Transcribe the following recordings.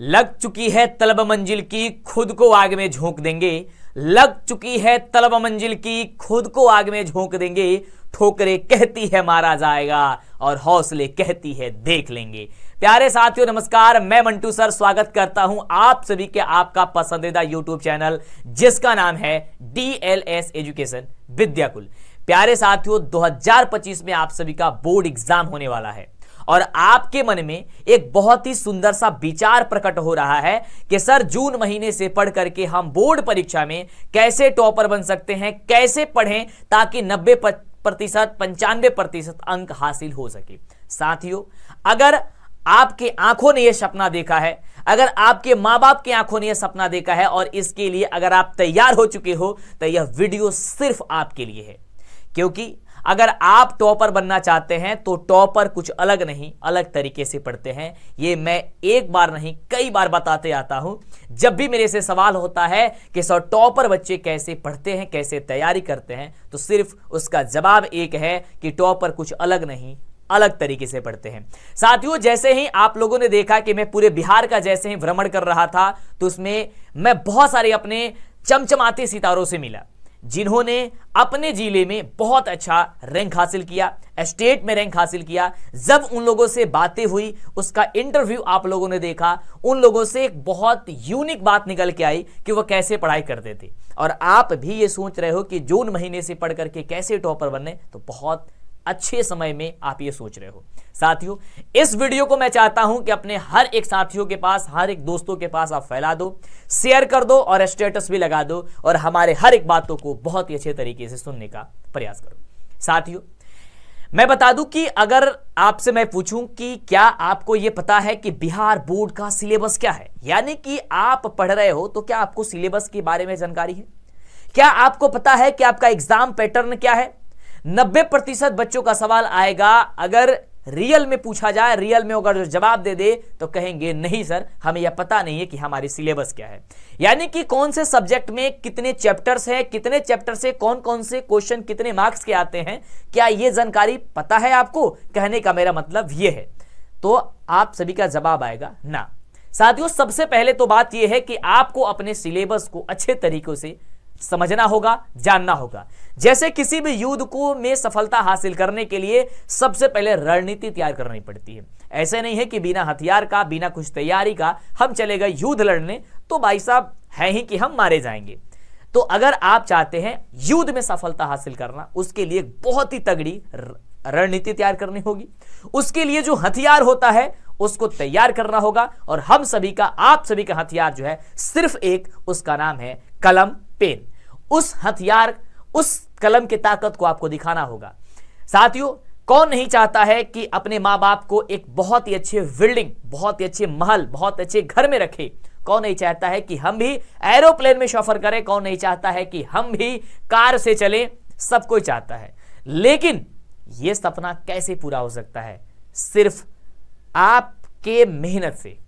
लग चुकी है तलब मंजिल की खुद को आग में झोंक देंगे लग चुकी है तलब मंजिल की खुद को आग में झोंक देंगे ठोकरे कहती है मारा जाएगा और हौसले कहती है देख लेंगे प्यारे साथियों नमस्कार मैं मंटू सर स्वागत करता हूं आप सभी के आपका पसंदीदा यूट्यूब चैनल जिसका नाम है D L S education Vidyakul प्यारे साथियों 2025 में आप सभी का बोर्ड एग्जाम होने वाला है और आपके मन में एक बहुत ही सुंदर सा विचार प्रकट हो रहा है कि सर जून महीने से पढ़ करके हम बोर्ड परीक्षा में कैसे टॉपर बन सकते हैं कैसे पढ़ें ताकि नब्बे प्रतिशत पंचानवे प्रतिशत अंक हासिल हो सके साथियों अगर आपके आंखों ने यह सपना देखा है अगर आपके मां बाप की आंखों ने यह सपना देखा है और इसके लिए अगर आप तैयार हो चुके हो तो यह वीडियो सिर्फ आपके लिए है क्योंकि अगर आप टॉपर बनना चाहते हैं तो टॉपर कुछ अलग नहीं अलग तरीके से पढ़ते हैं ये मैं एक बार नहीं कई बार बताते आता हूं जब भी मेरे से सवाल होता है कि सर टॉपर बच्चे कैसे पढ़ते हैं कैसे तैयारी करते हैं तो सिर्फ उसका जवाब एक है कि टॉपर कुछ अलग नहीं अलग तरीके से पढ़ते हैं साथियों जैसे ही आप लोगों ने देखा कि मैं पूरे बिहार का जैसे ही भ्रमण कर रहा था तो उसमें मैं बहुत सारे अपने चमचमाते सितारों से मिला जिन्होंने अपने जिले में बहुत अच्छा रैंक हासिल किया स्टेट में रैंक हासिल किया जब उन लोगों से बातें हुई उसका इंटरव्यू आप लोगों ने देखा उन लोगों से एक बहुत यूनिक बात निकल के आई कि वह कैसे पढ़ाई करते थे और आप भी ये सोच रहे हो कि जून महीने से पढ़ करके कैसे टॉपर बनने तो बहुत अच्छे समय में आप ये सोच रहे हो साथियों इस वीडियो को मैं चाहता हूं कि अपने हर एक साथियों के पास हर एक दोस्तों के पास आप फैला दो शेयर कर दो और स्टेटस भी लगा दो और हमारे हर एक बातों को बहुत ही अच्छे तरीके से सुनने का प्रयास करो साथियों मैं बता दूं कि अगर आपसे मैं पूछूं कि क्या आपको यह पता है कि बिहार बोर्ड का सिलेबस क्या है यानी कि आप पढ़ रहे हो तो क्या आपको सिलेबस के बारे में जानकारी है क्या आपको पता है कि आपका एग्जाम पैटर्न क्या है नब्बे प्रतिशत बच्चों का सवाल आएगा अगर रियल में पूछा जाए रियल में अगर जवाब दे दे तो कहेंगे नहीं सर हमें यह पता नहीं है कि हमारी सिलेबस क्या है यानी कि कौन से सब्जेक्ट में कितने चैप्टर्स हैं कितने चैप्टर से कौन कौन से क्वेश्चन कितने मार्क्स के आते हैं क्या यह जानकारी पता है आपको कहने का मेरा मतलब यह है तो आप सभी का जवाब आएगा ना साथियों सबसे पहले तो बात यह है कि आपको अपने सिलेबस को अच्छे तरीके से समझना होगा जानना होगा जैसे किसी भी युद्ध को में सफलता हासिल करने के लिए सबसे पहले रणनीति तैयार करनी पड़ती है ऐसे नहीं है कि बिना हथियार का बिना कुछ तैयारी का हम चले गए युद्ध लड़ने तो भाई साहब है ही कि हम मारे जाएंगे तो अगर आप चाहते हैं युद्ध में सफलता हासिल करना उसके लिए बहुत ही तगड़ी रणनीति तैयार करनी होगी उसके लिए जो हथियार होता है उसको तैयार करना होगा और हम सभी का आप सभी का हथियार जो है सिर्फ एक उसका नाम है कलम पेन उस हथियार उस कलम की ताकत को आपको दिखाना होगा साथियों कौन नहीं चाहता है कि अपने माँ बाप को एक बहुत ही अच्छे बिल्डिंग बहुत ही अच्छे महल बहुत अच्छे घर में रखे कौन नहीं चाहता है कि हम भी एरोप्लेन में सफर करें कौन नहीं चाहता है कि हम भी कार से चलें सब कोई चाहता है लेकिन यह सपना कैसे पूरा हो सकता है सिर्फ आपके मेहनत से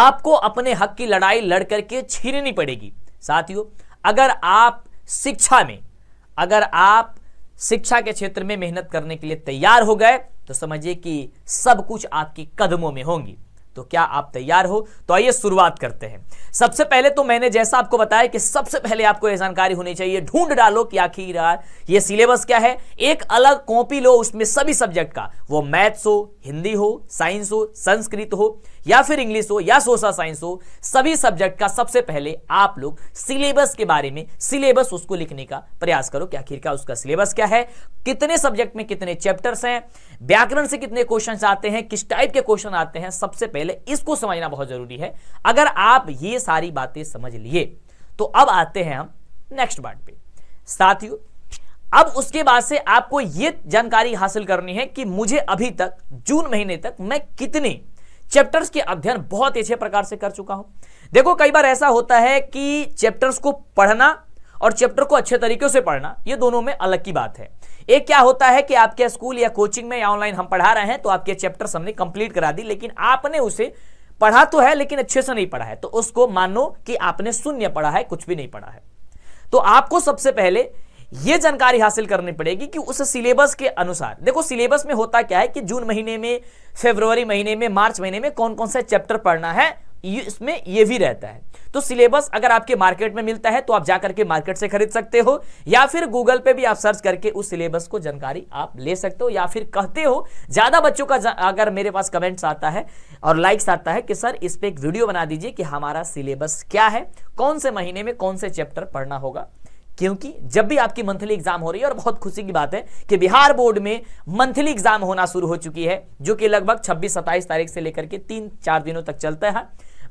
आपको अपने हक की लड़ाई लड़कर के छीननी पड़ेगी साथियों अगर आप शिक्षा में अगर आप शिक्षा के क्षेत्र में मेहनत करने के लिए तैयार हो गए तो समझिए कि सब कुछ आपकी कदमों में होंगी तो क्या आप तैयार हो तो आइए शुरुआत करते हैं सबसे पहले तो मैंने जैसा आपको बताया कि सबसे पहले आपको यह जानकारी होनी चाहिए ढूंढ डालो कि आखिर यह ये सिलेबस क्या है एक अलग कॉपी लो उसमें सभी सब्जेक्ट का वो मैथ्स हो हिंदी हो साइंस हो संस्कृत हो या फिर इंग्लिश हो या सोशल साइंस हो सभी सब्जेक्ट का सबसे पहले आप लोग सिलेबस के बारे में सिलेबस उसको लिखने का प्रयास करो कि आखिरकार उसका सिलेबस क्या है कितने सब्जेक्ट में कितने चैप्टर्स हैं व्याकरण से कितने क्वेश्चन आते हैं किस टाइप के क्वेश्चन आते हैं सबसे पहले इसको समझना बहुत जरूरी है अगर आप ये सारी बातें समझ लिए तो अब आते हैं हम नेक्स्ट पार्ट पे साथियों अब उसके बाद से आपको यह जानकारी हासिल करनी है कि मुझे अभी तक जून महीने तक मैं कितने चैप्टर्स के अध्ययन बहुत अच्छे प्रकार से कर चुका हूं देखो कई बार ऐसा होता है कि चैप्टर्स को पढ़ना और चैप्टर को अच्छे तरीके से पढ़ना ये दोनों में अलग की बात है एक क्या होता है कि आपके स्कूल या कोचिंग में या ऑनलाइन हम पढ़ा रहे हैं तो आपके चैप्टर हमने कंप्लीट करा दी लेकिन आपने उसे पढ़ा तो है लेकिन अच्छे से नहीं पढ़ा है तो उसको मानो कि आपने शून्य पढ़ा है कुछ भी नहीं पढ़ा है तो आपको सबसे पहले यह जानकारी हासिल करनी पड़ेगी कि उस सिलेबस के अनुसार देखो सिलेबस में होता क्या है कि जून महीने में फेब्रवरी महीने में मार्च महीने में कौन कौन सा चैप्टर पढ़ना है इसमें यह भी रहता है तो सिलेबस अगर आपके मार्केट में मिलता है तो आप जाकर के मार्केट से खरीद सकते हो या फिर गूगल पे भी आप सर्च करके उस सिलेबस को जानकारी आप ले सकते हो या फिर कहते हो ज्यादा बच्चों का अगर मेरे पास कमेंट्स आता है और लाइक्स आता है कि सर इस पर एक वीडियो बना दीजिए कि हमारा सिलेबस क्या है कौन से महीने में कौन से चैप्टर पढ़ना होगा क्योंकि जब भी आपकी मंथली एग्जाम हो रही है और बहुत खुशी की बात है कि बिहार बोर्ड में मंथली एग्जाम होना शुरू हो चुकी है जो कि लगभग 26-27 तारीख से लेकर के तीन चार दिनों तक चलता है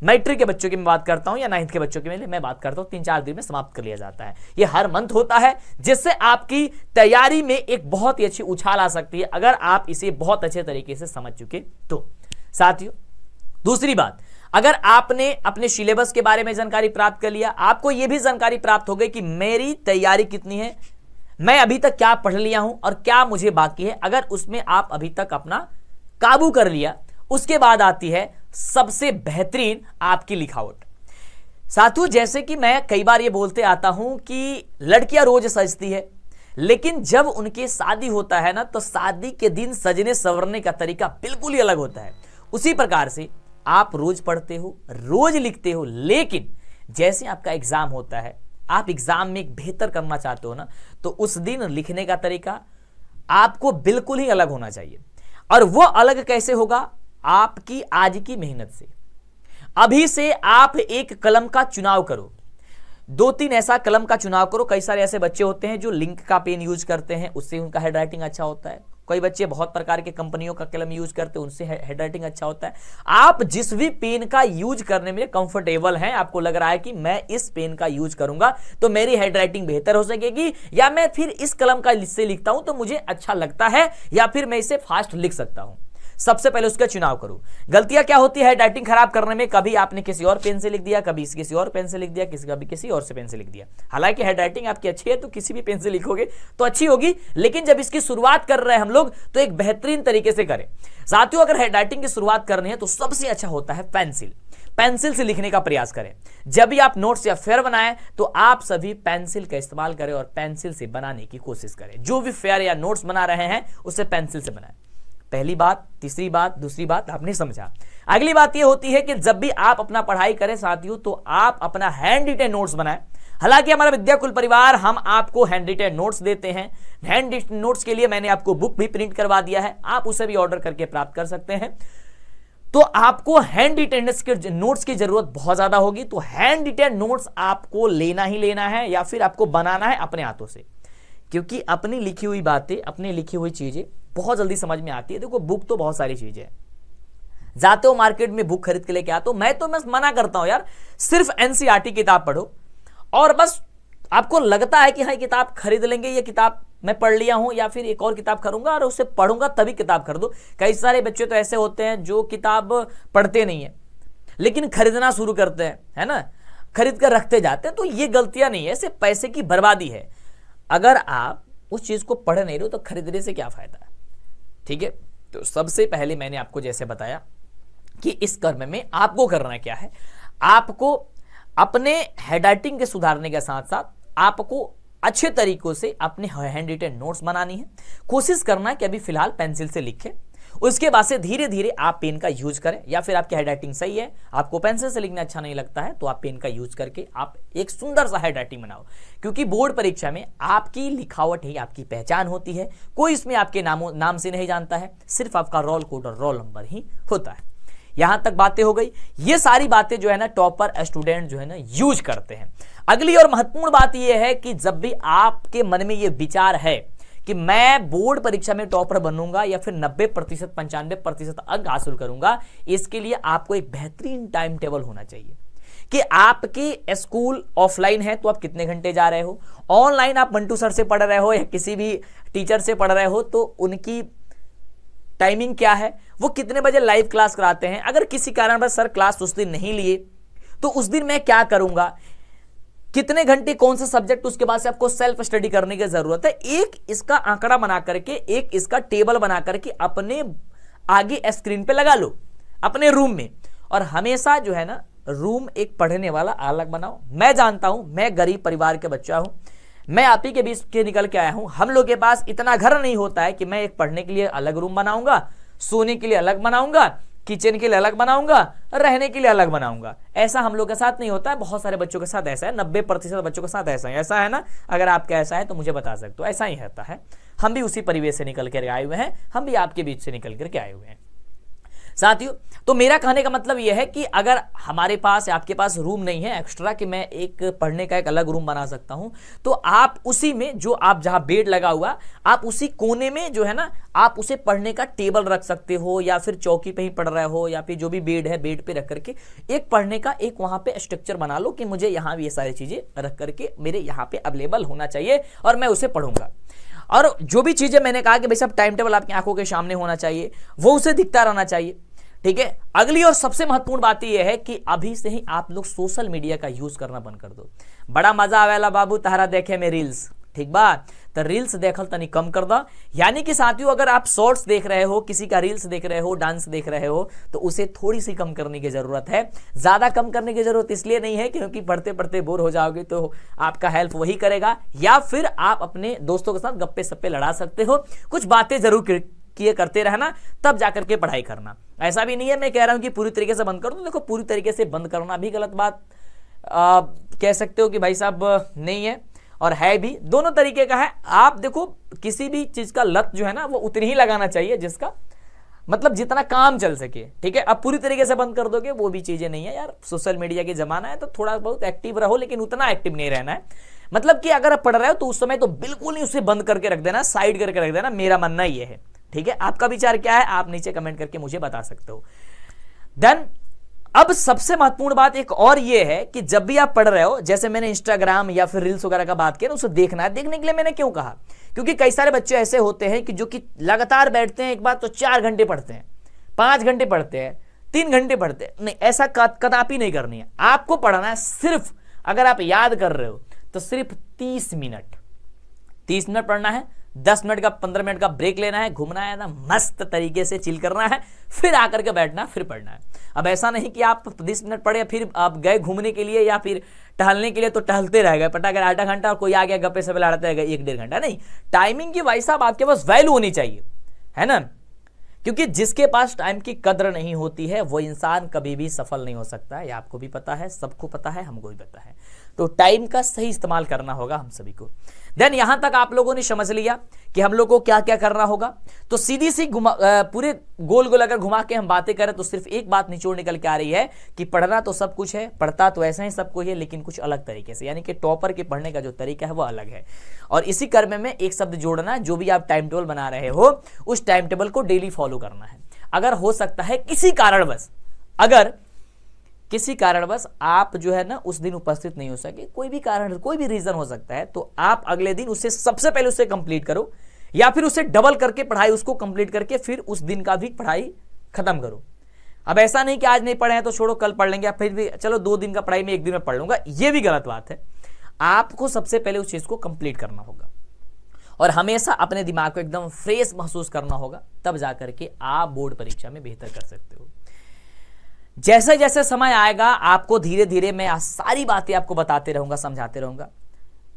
मैट्रिक के बच्चों की मैं बात करता हूं या नाइन्थ के बच्चों की मैं बात करता हूं तीन चार दिन में समाप्त कर लिया जाता है ये हर मंथ होता है जिससे आपकी तैयारी में एक बहुत ही अच्छी उछाल आ सकती है अगर आप इसे बहुत अच्छे तरीके से समझ चुके तो साथियों दूसरी बात अगर आपने अपने सिलेबस के बारे में जानकारी प्राप्त कर लिया आपको यह भी जानकारी प्राप्त हो गई कि मेरी तैयारी कितनी है मैं अभी तक क्या पढ़ लिया हूं और क्या मुझे बाकी है अगर उसमें आप अभी तक अपना काबू कर लिया उसके बाद आती है सबसे बेहतरीन आपकी लिखावट साथु जैसे कि मैं कई बार ये बोलते आता हूं कि लड़कियां रोज सजती है लेकिन जब उनके शादी होता है ना तो शादी के दिन सजने संवरने का तरीका बिल्कुल ही अलग होता है उसी प्रकार से आप रोज पढ़ते हो रोज लिखते हो लेकिन जैसे आपका एग्जाम होता है आप एग्जाम में एक बेहतर करना चाहते हो ना तो उस दिन लिखने का तरीका आपको बिल्कुल ही अलग होना चाहिए और वो अलग कैसे होगा आपकी आज की मेहनत से अभी से आप एक कलम का चुनाव करो दो तीन ऐसा कलम का चुनाव करो कई सारे ऐसे बच्चे होते हैं जो लिंक का पेन यूज करते हैं उससे उनका हेड राइटिंग अच्छा होता है कोई बच्चे बहुत प्रकार के कंपनियों का कलम यूज करते हैं उनसे हेड राइटिंग अच्छा होता है आप जिस भी पेन का यूज करने में कंफर्टेबल हैं आपको लग रहा है कि मैं इस पेन का यूज करूंगा तो मेरी हेड राइटिंग बेहतर हो सकेगी या मैं फिर इस कलम का इससे लिखता हूं तो मुझे अच्छा लगता है या फिर मैं इसे फास्ट लिख सकता हूं सबसे पहले उसका चुनाव करूं गलतियां क्या होती है डाइटिंग खराब करने में कभी आपने किसी और पेन से लिख दिया कभी किसी और पेन से लिख दिया किसी कभी किसी और से पेन से लिख दिया हालांकि हेड राइटिंग आपकी अच्छी है तो किसी भी पेन से लिखोगे तो अच्छी होगी लेकिन जब इसकी शुरुआत कर रहे हैं हम लोग तो एक बेहतरीन तरीके से करें साथियों अगर हेड राइटिंग की शुरुआत करनी है तो सबसे अच्छा होता है पेंसिल पेंसिल से लिखने का प्रयास करें जब भी आप नोट्स या फेयर बनाएं तो आप सभी पेंसिल का इस्तेमाल करें और पेंसिल से बनाने की कोशिश करें जो भी फेयर या नोट्स बना रहे हैं उसे पेंसिल से बनाएं पहली बात तीसरी बात दूसरी बात आपने समझा अगली बात यह होती है कि जब भी आप अपना पढ़ाई करें साथियों तो आप अपना हैंड रिटेन नोट्स बनाए हालांकि हमारा विद्याकुल परिवार हम आपको हैंड रिटेन नोट्स देते हैं हैंड रिटेन नोट्स के लिए मैंने आपको बुक भी प्रिंट करवा दिया है आप उसे भी ऑर्डर करके प्राप्त कर सकते हैं तो आपको हैंड रिटेनस के नोट्स की जरूरत बहुत ज्यादा होगी तो हैंड रिटेन नोट्स आपको लेना ही लेना है या फिर आपको बनाना है अपने हाथों से क्योंकि अपनी लिखी हुई बातें अपनी लिखी हुई चीजें बहुत जल्दी समझ में आती है देखो बुक तो बहुत सारी चीज़ें है जाते हो मार्केट में बुक खरीद के लेके आते हो मैं तो मैं मना करता हूं यार सिर्फ एनसीआरटी e किताब पढ़ो और बस आपको लगता है कि हाँ किताब खरीद लेंगे ये किताब मैं पढ़ लिया हूं या फिर एक और किताब करूंगा और उसे पढ़ूंगा तभी किताब खरीद दो कई सारे बच्चे तो ऐसे होते हैं जो किताब पढ़ते नहीं है लेकिन खरीदना शुरू करते हैं है ना खरीद कर रखते जाते हैं तो ये गलतियां नहीं है ऐसे पैसे की बर्बादी है अगर आप उस चीज़ को पढ़ नहीं रहे हो तो खरीदने से क्या फ़ायदा है ठीक है तो सबसे पहले मैंने आपको जैसे बताया कि इस कर्म में आपको करना क्या है आपको अपने हेड राइटिंग के सुधारने के साथ साथ आपको अच्छे तरीकों से अपने हैंड रिटेन नोट्स बनानी है कोशिश करना कि अभी फिलहाल पेंसिल से लिखे उसके बाद से धीरे धीरे आप पेन का यूज करें या फिर आपकी हेड राइटिंग सही है आपको पेंसिल से लिखना अच्छा नहीं लगता है तो आप पेन का यूज करके आप एक सुंदर सा हेड राइटिंग बनाओ क्योंकि बोर्ड परीक्षा में आपकी लिखावट ही आपकी पहचान होती है कोई इसमें आपके नामों नाम से नहीं जानता है सिर्फ आपका रोल कोड और रोल नंबर ही होता है यहां तक बातें हो गई ये सारी बातें जो है ना टॉपर स्टूडेंट जो है ना यूज करते हैं अगली और महत्वपूर्ण बात यह है कि जब भी आपके मन में ये विचार है कि मैं बोर्ड परीक्षा में टॉपर बनूंगा या फिर 90 प्रतिशत पंचानवे प्रतिशत अंक हासिल करूंगा इसके लिए आपको एक बेहतरीन टाइम टेबल होना चाहिए कि आपके स्कूल ऑफलाइन है तो आप कितने घंटे जा रहे हो ऑनलाइन आप मंटू सर से पढ़ रहे हो या किसी भी टीचर से पढ़ रहे हो तो उनकी टाइमिंग क्या है वो कितने बजे लाइव क्लास कराते हैं अगर किसी कारण पर सर क्लास उस दिन नहीं लिए तो उस दिन मैं क्या करूंगा कितने घंटे कौन सा सब्जेक्ट उसके बाद से आपको सेल्फ स्टडी करने की जरूरत है एक इसका आंकड़ा बना करके एक इसका टेबल बना करके अपने आगे स्क्रीन पे लगा लो अपने रूम में और हमेशा जो है ना रूम एक पढ़ने वाला अलग बनाओ मैं जानता हूं मैं गरीब परिवार के बच्चा हूं मैं आप ही के बीच के निकल के आया हूं हम लोग के पास इतना घर नहीं होता है कि मैं एक पढ़ने के लिए अलग रूम बनाऊंगा सोने के लिए अलग बनाऊंगा किचन के लिए अलग बनाऊंगा रहने के लिए अलग बनाऊंगा ऐसा हम लोग के साथ नहीं होता है बहुत सारे बच्चों के साथ ऐसा है नब्बे प्रतिशत बच्चों के साथ ऐसा है ऐसा है ना अगर आपका ऐसा है तो मुझे बता सकते हो ऐसा ही रहता है हम भी उसी परिवेश से निकल करके आए हुए हैं हम भी आपके बीच से निकल करके आए हुए हैं साथियों तो मेरा कहने का मतलब यह है कि अगर हमारे पास आपके पास रूम नहीं है एक्स्ट्रा कि मैं एक पढ़ने का एक अलग रूम बना सकता हूं तो आप उसी में जो आप जहां बेड लगा हुआ आप उसी कोने में जो है ना आप उसे पढ़ने का टेबल रख सकते हो या फिर चौकी पे ही पढ़ रहे हो या फिर जो भी बेड है बेड पे रख करके एक पढ़ने का एक वहां पे स्ट्रक्चर बना लो कि मुझे यहां भी ये सारी चीजें रख करके मेरे यहां पे अवेलेबल होना चाहिए और मैं उसे पढ़ूंगा और जो भी चीजें मैंने कहा कि भाई सब टाइम टेबल आपकी आंखों के सामने होना चाहिए वो उसे दिखता रहना चाहिए ठीक है अगली और सबसे महत्वपूर्ण बात यह है कि अभी से ही आप लोग सोशल मीडिया का यूज करना बंद कर दो बड़ा मजा आवेला बाबू तहरा देखे में रील्स ठीक बा तो रील्स देखल तनी कम कर दो यानी कि साथियों अगर आप शॉर्ट्स देख रहे हो किसी का रील्स देख रहे हो डांस देख रहे हो तो उसे थोड़ी सी कम करने की ज़रूरत है ज़्यादा कम करने की ज़रूरत इसलिए नहीं है क्योंकि पढ़ते पढ़ते बोर हो जाओगे तो आपका हेल्प वही करेगा या फिर आप अपने दोस्तों के साथ गप्पे सप्पे लड़ा सकते हो कुछ बातें जरूर किए करते रहना तब जा करके पढ़ाई करना ऐसा भी नहीं है मैं कह रहा हूँ कि पूरी तरीके से बंद कर दूँ देखो पूरी तरीके से बंद करना भी गलत बात आ, कह सकते हो कि भाई साहब नहीं है और है भी दोनों तरीके का है आप देखो किसी भी चीज़ का लत जो है ना वो उतनी ही लगाना चाहिए जिसका मतलब जितना काम चल सके ठीक है अब पूरी तरीके से बंद कर दोगे वो भी चीज़ें नहीं है यार सोशल मीडिया के ज़माना है तो थोड़ा बहुत एक्टिव रहो लेकिन उतना एक्टिव नहीं रहना है मतलब कि अगर आप पढ़ रहे हो तो उस समय तो बिल्कुल ही उसे बंद करके रख देना साइड करके रख देना मेरा मानना ये है ठीक है आपका विचार क्या है आप नीचे कमेंट करके मुझे बता सकते हो देन अब सबसे महत्वपूर्ण बात एक और यह है कि जब भी आप पढ़ रहे हो जैसे मैंने इंस्टाग्राम या फिर रील्स वगैरह का बात किया उसे देखना है देखने के लिए मैंने क्यों कहा क्योंकि कई सारे बच्चे ऐसे होते हैं कि जो कि लगातार बैठते हैं एक बार तो चार घंटे पढ़ते हैं पांच घंटे पढ़ते हैं तीन घंटे पढ़ते हैं नहीं ऐसा कदापि नहीं करनी है आपको पढ़ना है सिर्फ अगर आप याद कर रहे हो तो सिर्फ तीस मिनट तीस मिनट पढ़ना है दस मिनट का पंद्रह मिनट का ब्रेक लेना है घूमना है ना मस्त तरीके से चिल करना है फिर आकर के बैठना फिर पढ़ना है अब ऐसा नहीं कि आप बीस मिनट पढ़े फिर आप गए घूमने के लिए या फिर टहलने के लिए तो टहलते रह गए पटा अगर आधा घंटा और कोई आ गया गप्पे से लड़ाते रह गए एक डेढ़ घंटा नहीं टाइमिंग की वाइस साहब आपके पास वैल्यू होनी चाहिए है ना क्योंकि जिसके पास टाइम की कदर नहीं होती है वो इंसान कभी भी सफल नहीं हो सकता है आपको भी पता है सबको पता है हमको भी पता है तो टाइम का सही इस्तेमाल करना होगा हम सभी को देन यहां तक आप लोगों ने समझ लिया कि हम लोग को क्या क्या करना होगा तो सीधी सी घुमा पूरे गोल गोल अगर घुमा के हम बातें करें तो सिर्फ एक बात निचोड़ निकल के आ रही है कि पढ़ना तो सब कुछ है पढ़ता तो ऐसा ही सब कुछ है लेकिन कुछ अलग तरीके से यानी कि टॉपर के पढ़ने का जो तरीका है वह अलग है और इसी कर्म में एक शब्द जोड़ना जो भी आप टाइम टेबल बना रहे हो उस टाइम टेबल को डेली फॉलो करना है अगर हो सकता है किसी कारणवश अगर किसी कारणवश आप जो है ना उस दिन उपस्थित नहीं हो सके कोई भी कारण कोई भी रीजन हो सकता है तो आप अगले दिन उसे सबसे पहले उसे कंप्लीट करो या फिर उसे डबल करके पढ़ाई उसको कंप्लीट करके फिर उस दिन का भी पढ़ाई खत्म करो अब ऐसा नहीं कि आज नहीं पढ़े हैं तो छोड़ो कल पढ़ लेंगे या फिर भी चलो दो दिन का पढ़ाई में एक दिन में पढ़ लूंगा ये भी गलत बात है आपको सबसे पहले उस चीज़ को कंप्लीट करना होगा और हमेशा अपने दिमाग को एकदम फ्रेश महसूस करना होगा तब जाकर के आप बोर्ड परीक्षा में बेहतर कर सकते हो जैसे जैसे समय आएगा आपको धीरे धीरे मैं सारी बातें आपको बताते रहूंगा समझाते रहूंगा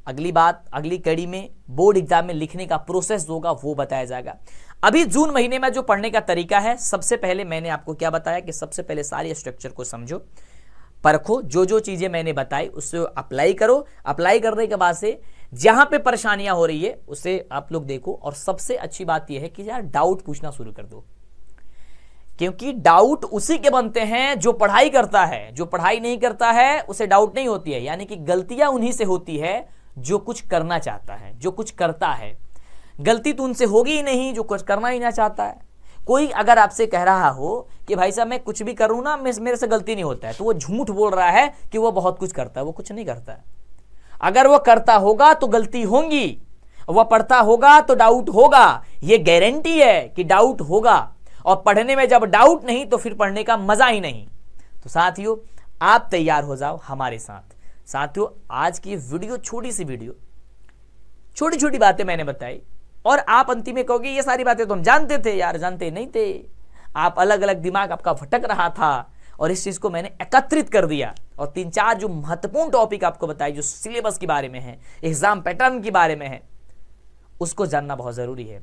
अगली बात अगली कड़ी में बोर्ड एग्जाम में लिखने का प्रोसेस होगा वो बताया जाएगा अभी जून महीने में जो पढ़ने का तरीका है सबसे पहले मैंने आपको क्या बताया कि सबसे पहले सारे स्ट्रक्चर को समझो परखो जो जो चीज़ें मैंने बताई उससे अप्लाई करो अप्लाई करने के बाद से जहां पे परेशानियां हो रही है उसे आप लोग देखो और सबसे अच्छी बात यह है कि यार डाउट पूछना शुरू कर दो क्योंकि डाउट उसी के बनते हैं जो पढ़ाई करता है जो पढ़ाई नहीं करता है उसे डाउट नहीं होती है यानी कि गलतियां उन्हीं से होती है जो कुछ करना चाहता है जो कुछ करता है गलती तो उनसे होगी ही नहीं जो कुछ करना ही ना चाहता है कोई अगर आपसे कह रहा हो कि भाई साहब मैं कुछ भी करूं ना मेरे से गलती नहीं होता है तो वो झूठ बोल रहा है कि वो बहुत कुछ करता है वो कुछ नहीं करता है अगर वो करता होगा तो गलती होंगी वह पढ़ता होगा तो डाउट होगा ये गारंटी है कि डाउट होगा और पढ़ने में जब डाउट नहीं तो फिर पढ़ने का मज़ा ही नहीं तो साथियों आप तैयार हो जाओ हमारे साथ साथियों आज की वीडियो छोटी सी वीडियो छोटी छोटी बातें मैंने बताई और आप अंतिम में कहोगे ये सारी बातें तो हम जानते थे यार जानते नहीं थे आप अलग अलग दिमाग आपका भटक रहा था और इस चीज़ को मैंने एकत्रित कर दिया और तीन चार जो महत्वपूर्ण टॉपिक आपको बताए जो सिलेबस के बारे में है एग्जाम पैटर्न के बारे में है उसको जानना बहुत ज़रूरी है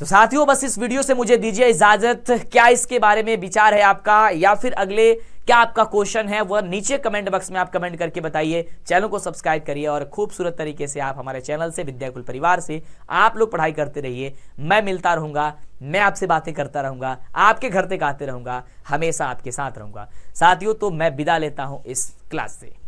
तो साथियों बस इस वीडियो से मुझे दीजिए इजाजत क्या इसके बारे में विचार है आपका या फिर अगले क्या आपका क्वेश्चन है वह नीचे कमेंट बॉक्स में आप कमेंट करके बताइए चैनल को सब्सक्राइब करिए और खूबसूरत तरीके से आप हमारे चैनल से विद्याकुल परिवार से आप लोग पढ़ाई करते रहिए मैं मिलता रहूंगा मैं आपसे बातें करता रहूंगा आपके घर तक आते रहूंगा हमेशा आपके साथ रहूंगा साथियों तो मैं विदा लेता हूं इस क्लास से